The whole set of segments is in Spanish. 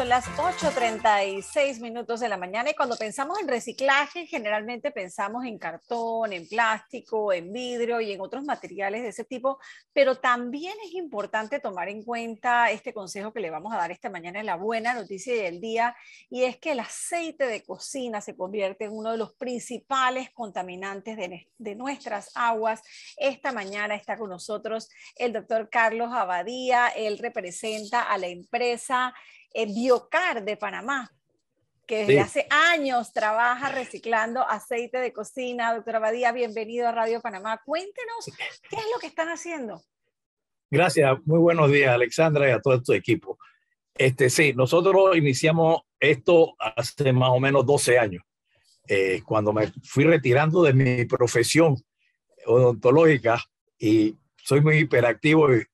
son las 8.36 minutos de la mañana y cuando pensamos en reciclaje, generalmente pensamos en cartón, en plástico, en vidrio y en otros materiales de ese tipo, pero también es importante tomar en cuenta este consejo que le vamos a dar esta mañana en la buena noticia del día y es que el aceite de cocina se convierte en uno de los principales contaminantes de, de nuestras aguas. Esta mañana está con nosotros el doctor Carlos Abadía, él representa a la empresa eh, Biocar de Panamá, que desde hace años trabaja reciclando aceite de cocina. Doctora Badía, bienvenido a Radio Panamá. Cuéntenos qué es lo que están haciendo. Gracias, muy buenos días Alexandra y a todo tu equipo. Este, sí, nosotros iniciamos esto hace más o menos 12 años, eh, cuando me fui retirando de mi profesión odontológica y soy muy hiperactivo y,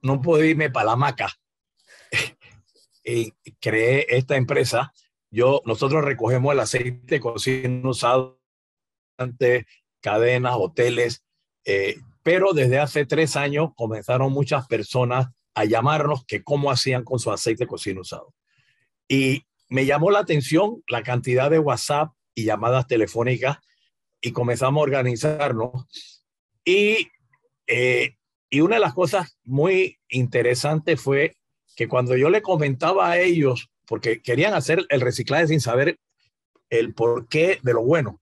no puedo irme para la maca. Eh, creé esta empresa, yo, nosotros recogemos el aceite de cocina usado ante cadenas, hoteles, eh, pero desde hace tres años comenzaron muchas personas a llamarnos que cómo hacían con su aceite de cocina usado. Y me llamó la atención la cantidad de WhatsApp y llamadas telefónicas y comenzamos a organizarnos. Y, eh, y una de las cosas muy interesantes fue que cuando yo le comentaba a ellos, porque querían hacer el reciclaje sin saber el porqué de lo bueno,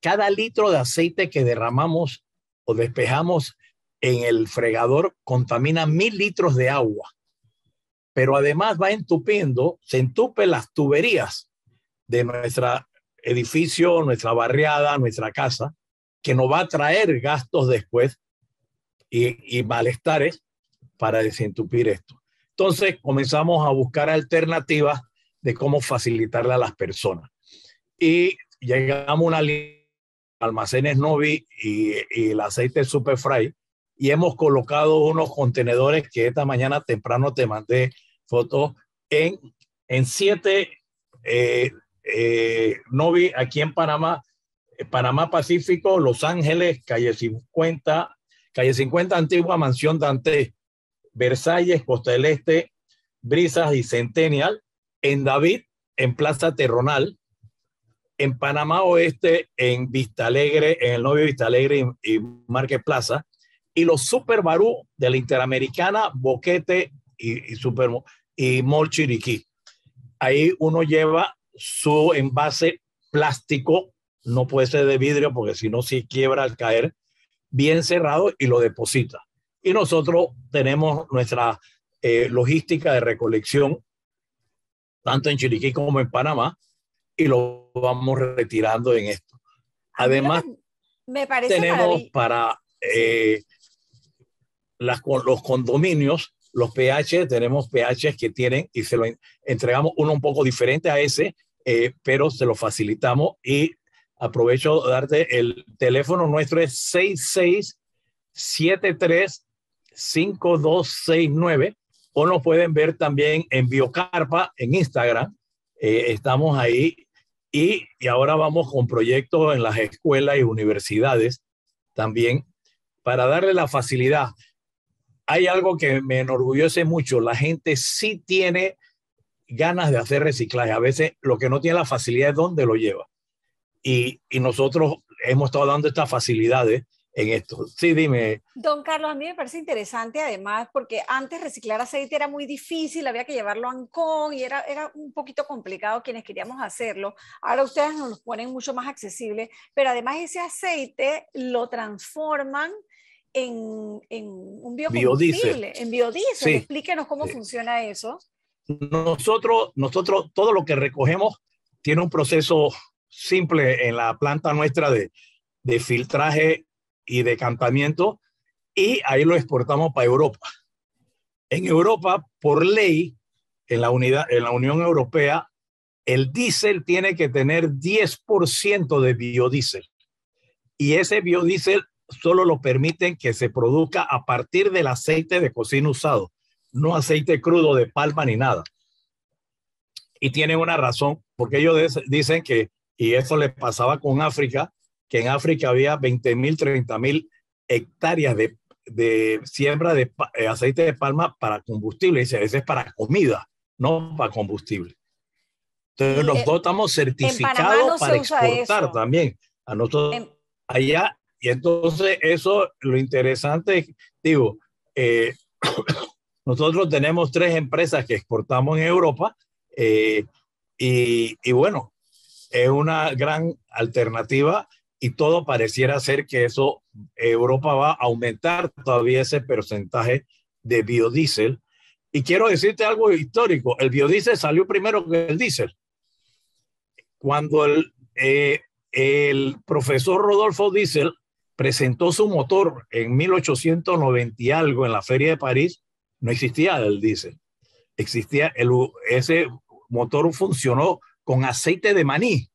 cada litro de aceite que derramamos o despejamos en el fregador contamina mil litros de agua, pero además va entupiendo, se entupe las tuberías de nuestro edificio, nuestra barriada, nuestra casa, que nos va a traer gastos después y malestares para desentupir esto. Entonces comenzamos a buscar alternativas de cómo facilitarle a las personas. Y llegamos a una línea almacenes Novi y, el aceite Superfry y hemos colocado unos contenedores que esta mañana temprano te mandé fotos en, en siete eh, eh, Novi aquí en Panamá, eh, Panamá Pacífico, Los Ángeles, calle 50, calle 50 antigua mansión Dante, Versalles, Costa del Este, Brisas y Centennial, en David, en Plaza Terronal, en Panamá Oeste, en Vista Alegre, en el novio Vista Alegre y, y Plaza, y los Super Barú de la Interamericana, Boquete y, Super y Ahí uno lleva su envase plástico, no puede ser de vidrio porque si no, se quiebra al caer, bien cerrado y lo deposita. Y nosotros tenemos nuestra eh, logística de recolección, tanto en Chiriquí como en Panamá, y lo vamos retirando en esto. Además, tenemos para eh, los condominios, los PH, tenemos PH que tienen y se lo entregamos uno un poco diferente a ese, eh, pero se lo facilitamos y aprovecho de darte el teléfono nuestro es 6673 5269 o nos pueden ver también en Biocarpa en Instagram. Eh, estamos ahí y, ahora vamos con proyectos en las escuelas y universidades también para darle la facilidad. Hay algo que me enorgullece mucho, la gente sí tiene ganas de hacer reciclaje. A veces lo que no tiene la facilidad es dónde lo lleva. y nosotros hemos estado dando estas facilidades en esto. Sí, dime. Don Carlos, a mí me parece interesante además porque antes reciclar aceite era muy difícil, había que llevarlo a Ancón, y era, era un poquito complicado quienes queríamos hacerlo. Ahora ustedes nos lo ponen mucho más accesible, pero además ese aceite lo transforman en, un biodiesel. en biodiesel. Explíquenos cómo funciona eso. Nosotros, nosotros, todo lo que recogemos tiene un proceso simple en la planta nuestra de, de filtraje y decantamiento, y ahí lo exportamos para Europa. En Europa, por ley, en la, unidad, en la Unión Europea, el diésel tiene que tener 10% de biodiesel. Y ese biodiesel solo lo permiten que se produzca a partir del aceite de cocina usado, no aceite crudo de palma ni nada. Y tienen una razón, porque ellos dicen que, y eso les pasaba con África, que en África había 20 mil, 30 mil hectáreas de, de, siembra de eh, aceite de palma para combustible. y a es para comida, no para combustible. Entonces, nosotros estamos certificados para exportar también. A nosotros allá. Y entonces, eso lo interesante es, digo, eh, nosotros tenemos tres empresas que exportamos en Europa. Eh, y, y bueno, es una gran alternativa y todo pareciera ser que eso, Europa va a aumentar todavía ese porcentaje de biodiesel. Y quiero decirte algo histórico, el biodiesel salió primero que el diésel. Cuando el, eh, profesor Rodolfo Diesel presentó su motor en 1890 y algo en la Feria de París, no existía el diésel. Existía el, ese motor funcionó con aceite de maní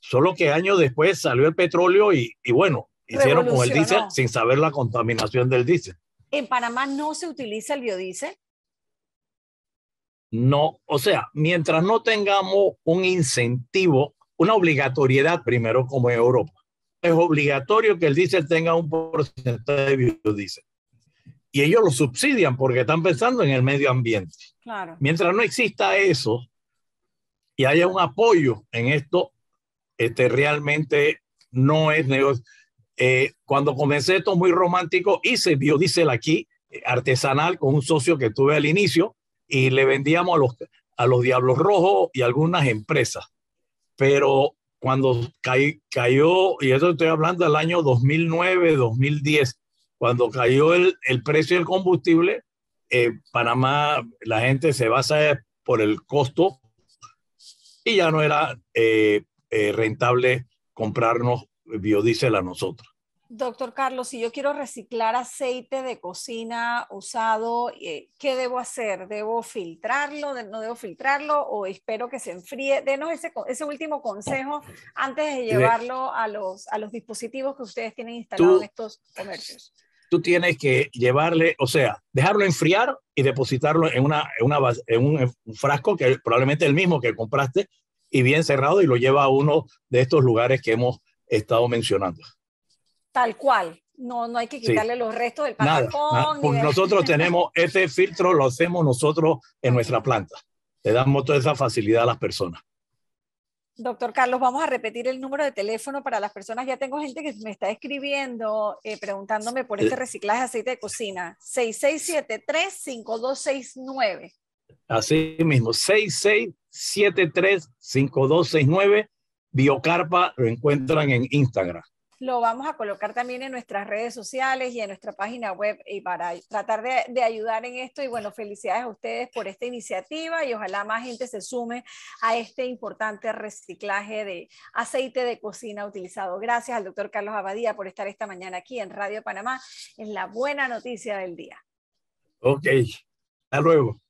Solo que años después salió el petróleo y, bueno, hicieron con el diésel sin saber la contaminación del diésel. ¿En Panamá no se utiliza el biodiesel? No, o sea, mientras no tengamos un incentivo, una obligatoriedad primero como en Europa, es obligatorio que el diésel tenga un porcentaje de biodiesel. Y ellos lo subsidian porque están pensando en el medio ambiente. Mientras no exista eso y haya un apoyo en esto, este, realmente no es negocio. Eh, cuando comencé esto muy romántico, hice biodiesel aquí, eh, artesanal, con un socio que tuve al inicio, y le vendíamos a los, a los Diablos Rojos y algunas empresas. Pero cuando cayó, y eso estoy hablando del año 2009, 2010, cuando cayó el, el precio del combustible, eh, Panamá, la gente se basa por el costo y ya no era eh, rentable comprarnos biodiesel a nosotros. Doctor Carlos, si yo quiero reciclar aceite de cocina usado, eh, ¿qué debo hacer? ¿Debo filtrarlo? ¿No debo filtrarlo? ¿O espero que se enfríe? Denos ese, ese último consejo antes de llevarlo a los, a los dispositivos que ustedes tienen instalados en estos comercios. Tú tienes que llevarle, o sea, dejarlo enfriar y depositarlo en, una, en, una, en un frasco que probablemente el mismo que compraste y bien cerrado y lo lleva a uno de estos lugares que hemos estado mencionando. Tal cual. No, no hay que quitarle los restos del patacón. Pues nosotros tenemos ese filtro, lo hacemos nosotros en nuestra planta. Le damos toda esa facilidad a las personas. Doctor Carlos, vamos a repetir el número de teléfono para las personas. Ya tengo gente que me está escribiendo eh, preguntándome por este reciclaje de aceite de cocina. 667-35269. Así mismo, 66 735269 Biocarpa lo encuentran en Instagram. Lo vamos a colocar también en nuestras redes sociales y en nuestra página web y para tratar de, de, ayudar en esto. Y bueno, felicidades a ustedes por esta iniciativa y ojalá más gente se sume a este importante reciclaje de aceite de cocina utilizado. Gracias al doctor Carlos Abadía por estar esta mañana aquí en Radio Panamá en la buena noticia del día. Ok, hasta luego.